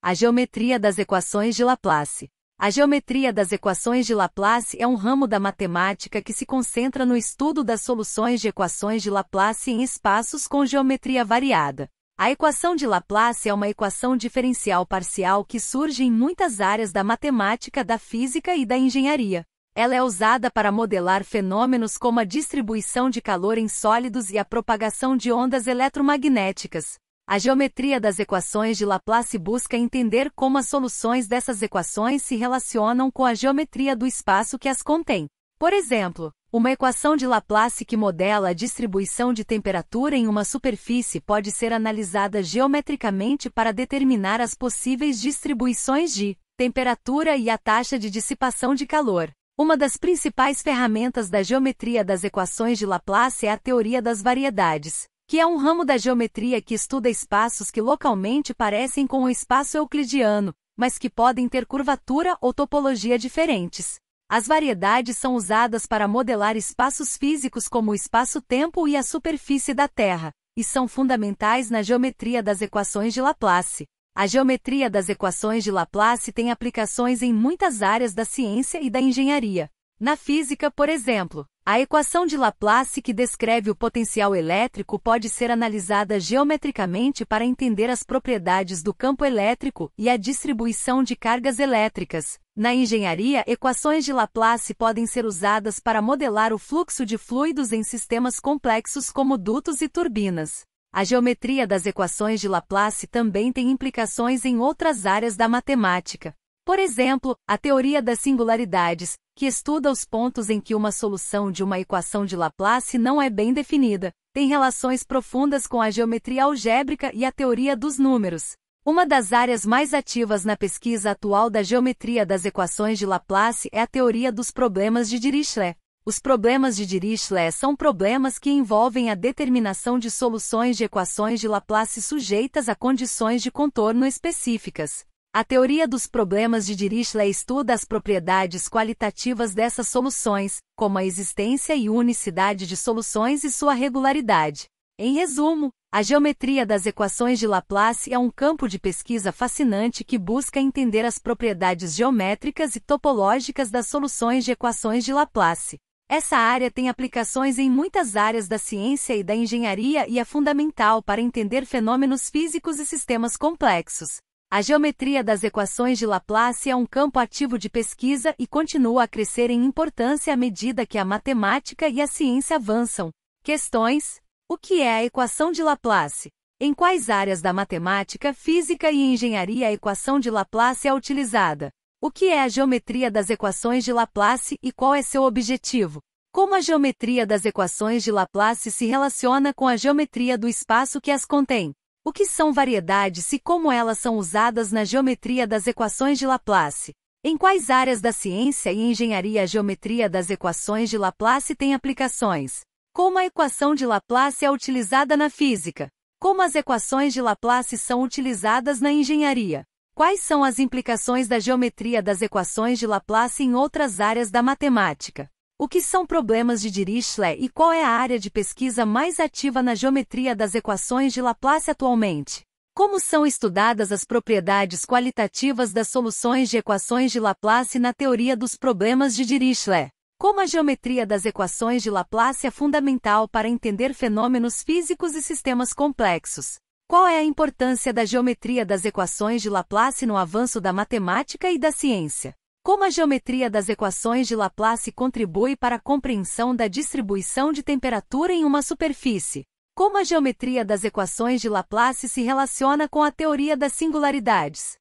A geometria das equações de Laplace. A geometria das equações de Laplace é um ramo da matemática que se concentra no estudo das soluções de equações de Laplace em espaços com geometria variada. A equação de Laplace é uma equação diferencial parcial que surge em muitas áreas da matemática, da física e da engenharia. Ela é usada para modelar fenômenos como a distribuição de calor em sólidos e a propagação de ondas eletromagnéticas. A geometria das equações de Laplace busca entender como as soluções dessas equações se relacionam com a geometria do espaço que as contém. Por exemplo, uma equação de Laplace que modela a distribuição de temperatura em uma superfície pode ser analisada geometricamente para determinar as possíveis distribuições de temperatura e a taxa de dissipação de calor. Uma das principais ferramentas da geometria das equações de Laplace é a teoria das variedades que é um ramo da geometria que estuda espaços que localmente parecem com o espaço euclidiano, mas que podem ter curvatura ou topologia diferentes. As variedades são usadas para modelar espaços físicos como o espaço-tempo e a superfície da Terra, e são fundamentais na geometria das equações de Laplace. A geometria das equações de Laplace tem aplicações em muitas áreas da ciência e da engenharia. Na física, por exemplo, a equação de Laplace que descreve o potencial elétrico pode ser analisada geometricamente para entender as propriedades do campo elétrico e a distribuição de cargas elétricas. Na engenharia, equações de Laplace podem ser usadas para modelar o fluxo de fluidos em sistemas complexos como dutos e turbinas. A geometria das equações de Laplace também tem implicações em outras áreas da matemática. Por exemplo, a teoria das singularidades, que estuda os pontos em que uma solução de uma equação de Laplace não é bem definida, tem relações profundas com a geometria algébrica e a teoria dos números. Uma das áreas mais ativas na pesquisa atual da geometria das equações de Laplace é a teoria dos problemas de Dirichlet. Os problemas de Dirichlet são problemas que envolvem a determinação de soluções de equações de Laplace sujeitas a condições de contorno específicas. A teoria dos problemas de Dirichlet estuda as propriedades qualitativas dessas soluções, como a existência e unicidade de soluções e sua regularidade. Em resumo, a geometria das equações de Laplace é um campo de pesquisa fascinante que busca entender as propriedades geométricas e topológicas das soluções de equações de Laplace. Essa área tem aplicações em muitas áreas da ciência e da engenharia e é fundamental para entender fenômenos físicos e sistemas complexos. A geometria das equações de Laplace é um campo ativo de pesquisa e continua a crescer em importância à medida que a matemática e a ciência avançam. Questões: O que é a equação de Laplace? Em quais áreas da matemática, física e engenharia a equação de Laplace é utilizada? O que é a geometria das equações de Laplace e qual é seu objetivo? Como a geometria das equações de Laplace se relaciona com a geometria do espaço que as contém? O que são variedades e como elas são usadas na geometria das equações de Laplace? Em quais áreas da ciência e engenharia a geometria das equações de Laplace tem aplicações? Como a equação de Laplace é utilizada na física? Como as equações de Laplace são utilizadas na engenharia? Quais são as implicações da geometria das equações de Laplace em outras áreas da matemática? O que são problemas de Dirichlet e qual é a área de pesquisa mais ativa na geometria das equações de Laplace atualmente? Como são estudadas as propriedades qualitativas das soluções de equações de Laplace na teoria dos problemas de Dirichlet? Como a geometria das equações de Laplace é fundamental para entender fenômenos físicos e sistemas complexos? Qual é a importância da geometria das equações de Laplace no avanço da matemática e da ciência? Como a geometria das equações de Laplace contribui para a compreensão da distribuição de temperatura em uma superfície? Como a geometria das equações de Laplace se relaciona com a teoria das singularidades?